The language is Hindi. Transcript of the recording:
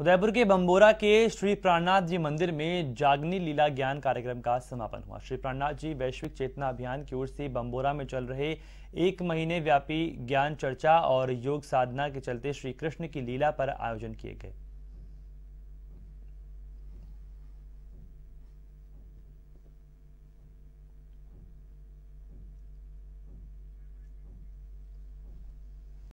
उदयपुर के बम्बोरा के श्री प्राणनाथ जी मंदिर में जागनी लीला ज्ञान कार्यक्रम का समापन हुआ श्री प्राणनाथ जी वैश्विक चेतना अभियान की ओर से बम्बोरा में चल रहे एक महीने व्यापी ज्ञान चर्चा और योग साधना के चलते श्री कृष्ण की लीला पर आयोजन किए गए